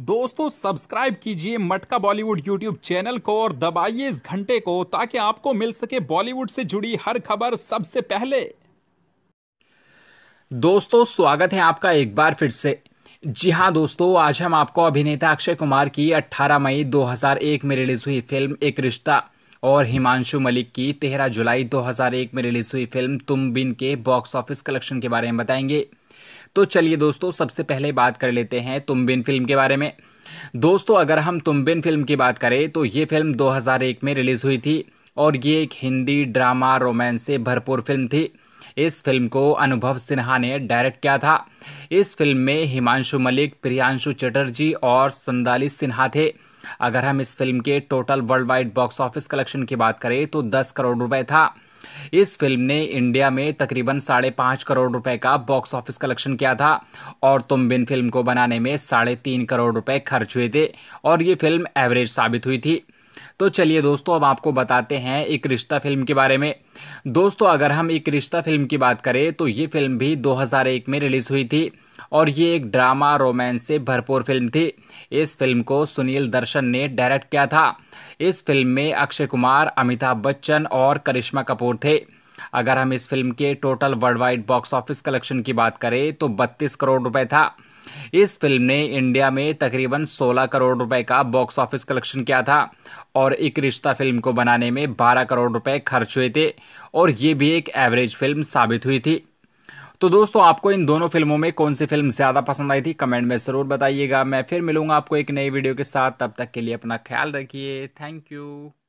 दोस्तों सब्सक्राइब कीजिए मटका बॉलीवुड यूट्यूब चैनल को और दबाइए इस घंटे को ताकि आपको मिल सके बॉलीवुड से जुड़ी हर खबर सबसे पहले दोस्तों स्वागत है आपका एक बार फिर से जी हाँ दोस्तों आज हम आपको अभिनेता अक्षय कुमार की 18 मई 2001 में रिलीज हुई फिल्म एक रिश्ता और हिमांशु मलिक की 13 जुलाई 2001 में रिलीज हुई फिल्म तुम बिन के बॉक्स ऑफिस कलेक्शन के बारे में बताएंगे तो चलिए दोस्तों सबसे पहले बात कर लेते हैं तुम बिन फिल्म के बारे में दोस्तों अगर हम तुम बिन फिल्म की बात करें तो ये फिल्म 2001 में रिलीज़ हुई थी और ये एक हिंदी ड्रामा रोमांस से भरपूर फिल्म थी इस फिल्म को अनुभव सिन्हा ने डायरेक्ट किया था इस फिल्म में हिमांशु मलिक प्रियांशु चटर्जी और संदाली सिन्हा थे अगर हम इस फिल्म के total worldwide box office collection की बात करें तो 10 करोड़ रुपए था इस फिल्म ने इंडिया में तकरीबन साढ़े पांच करोड़ रुपए का बॉक्स ऑफिस कलेक्शन किया था और तुम बिन फिल्म को बनाने में साढ़े तीन करोड़ रुपए खर्च हुए थे और ये फिल्म एवरेज साबित हुई थी तो चलिए दोस्तों अब आपको बताते हैं एक रिश्ता फिल्म के बारे में दोस्तों अगर हम एक रिश्ता फिल्म की बात करें तो ये फिल्म भी 2001 में रिलीज़ हुई थी और ये एक ड्रामा रोमांस से भरपूर फिल्म थी इस फिल्म को सुनील दर्शन ने डायरेक्ट किया था इस फिल्म में अक्षय कुमार अमिताभ बच्चन और करिश्मा कपूर थे अगर हम इस फिल्म के total worldwide box office collection की बात करें तो 32 करोड़ रुपए था इस फिल्म ने इंडिया में तकरीबन 16 करोड़ रुपए का बॉक्स ऑफिस कलेक्शन किया था और एक रिश्ता फिल्म को बनाने में 12 करोड़ रुपए खर्च हुए थे और ये भी एक एवरेज फिल्म साबित हुई थी तो दोस्तों आपको इन दोनों फिल्मों में कौन सी फिल्म ज्यादा पसंद आई थी कमेंट में जरूर बताइएगा मैं फिर मिलूंगा आपको एक नई वीडियो के साथ तब तक के लिए अपना ख्याल रखिए थैंक यू